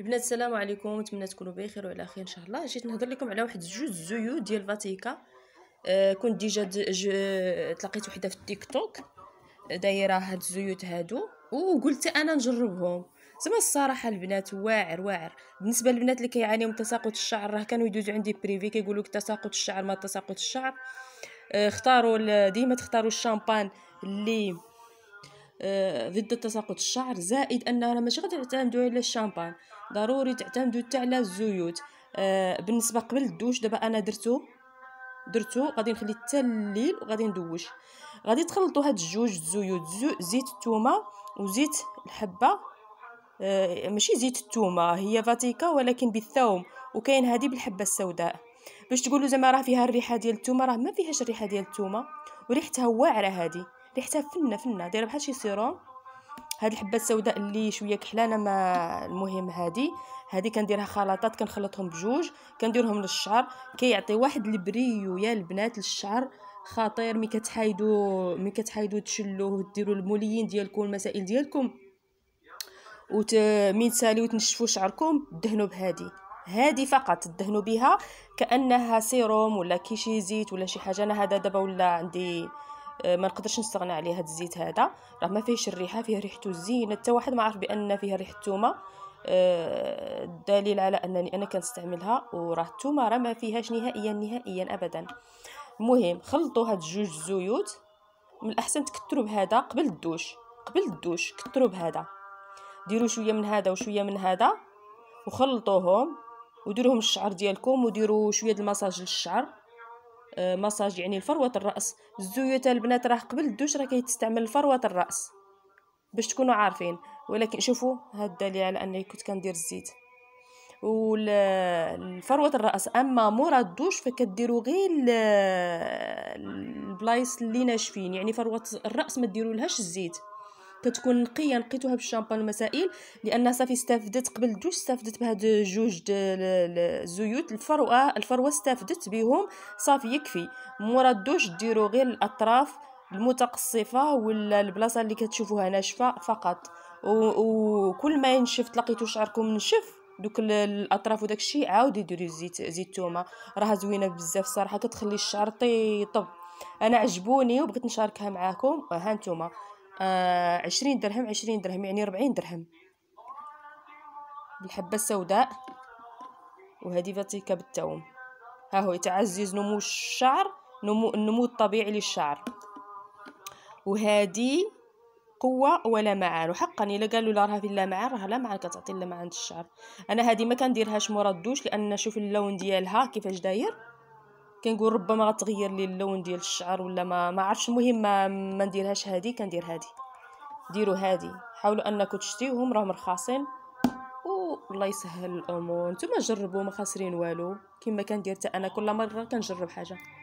البنات السلام عليكم نتمنى تكونوا بخير وعلى خير ان شاء الله جيت نهضر لكم على واحد جوج زيو ديال فاتيكا آه كنت ديجا تلاقيت وحده في التيك توك دايره هاد الزيوت هادو وقلت انا نجربهم زعما الصراحه البنات واعر واعر بالنسبه للبنات اللي كيعانيو من تساقط الشعر راه كانوا يدوزوا عندي بريفي كيقولوا لك تساقط الشعر ما تساقط الشعر آه اختاروا ديما تختاروا الشامبان اللي آه، ضد تساقط الشعر زائد راه ماشي غتعتمدوا على الشامبان ضروري تعتمدوا حتى على الزيوت آه، بالنسبه قبل الدوش دابا انا درتو درتو غادي نخلي حتى الليل وغادي ندوش غادي تخلطوا هاد الجوج الزيوت زيت الثومه وزيت الحبه آه، ماشي زيت الثومه هي فاتيكا ولكن بالثوم وكاين هذه بالحبه السوداء باش تقولوا زعما راه فيها الريحه ديال الثومه راه ما فيهاش الريحه ديال الثومه وريحتها واعره هذه ريحتها فنه فنه دايره بحال شي سيروم هاد الحبه السوداء اللي شويه كحلانه ما المهم هادي هادي كنديرها خلطات كنخلطهم بجوج كنديرهم للشعر كيعطي واحد البريو يا البنات للشعر خطير مي كتحايدو مي كتحايدو تشلوه ديروا الموليين ديالكم المسائل ديالكم وت مين تسالي تنشفوا شعركم دهنوا بهادي هادي فقط دهنوا بها كانها سيروم ولا كيشي زيت ولا شي حاجه انا هذا دابا ولا عندي آه، ما نقدرش نستغنى عليه هذا الزيت هذا راه ما فيهش الريحه فيه ريحته زينه حتى واحد ما عارف بان فيها ريحه الثومه الدليل آه، على انني انا كنستعملها وراه الثومه راه ما فيهاش نهائيا نهائيا ابدا المهم خلطوا هاد جوج زيوت من الاحسن تكثروا بهذا قبل الدوش قبل الدوش كثروا بهذا ديروا شويه من هذا وشويه من هذا وخلطوهم وديروهم الشعر ديالكم وديروا شويه المساج للشعر مساج آه، يعني فروه الراس الزويوت البنات راه قبل الدوش راه كيتستعمل فروه الراس باش تكونوا عارفين ولكن شوفوا هاد الدليل على انني كنت كندير الزيت والفروه الراس اما مورا الدوش فكديروا غير البلايص اللي ناشفين يعني فروه الراس ما ديرولهاش الزيت كتكون نقيه نقيتوها بالشامبان المسائل لان صافي استفدت قبل الدوش استفدت بهاد جوج الزيوت الفروه الفروه استفدت بهم صافي يكفي مورا الدوش ديرو غير الاطراف المتقصفه ولا البلاصه اللي كتشوفوها ناشفه فقط وكل ما ينشف تلاقيتو شعركم نشف دوك الاطراف وداك الشيء عاودي ديري زيت زيت الثومه راه زوينه بزاف صراحه كتخلي الشعر طيب انا عجبوني وبغيت نشاركها معاكم ها نتوما آه، عشرين درهم عشرين درهم يعني ربعين درهم بالحبة السوداء وهذه فاتيكا بالتوم ها هو يتعزز نمو الشعر نمو النمو الطبيعي للشعر وهذه قوة ولا معان وحقا إلا قالوا لا راه في اللمعان راه لمعان كتعطي اللمعان الشعر أنا هذه ما كنديرهاش مورا الدوش لأن شوف اللون ديالها كيفاش داير كنقول ربما غتغير لي اللون ديال الشعر ولا ما ما عرفش المهم ما, ما نديرهاش هادي كندير هادي ديروا هادي حاولوا انكم تشتيوهم راهم رخاصين والله يسهل الامور نتوما جربوا ما خاسرين والو كما كندير حتى انا كل مره كنجرب حاجه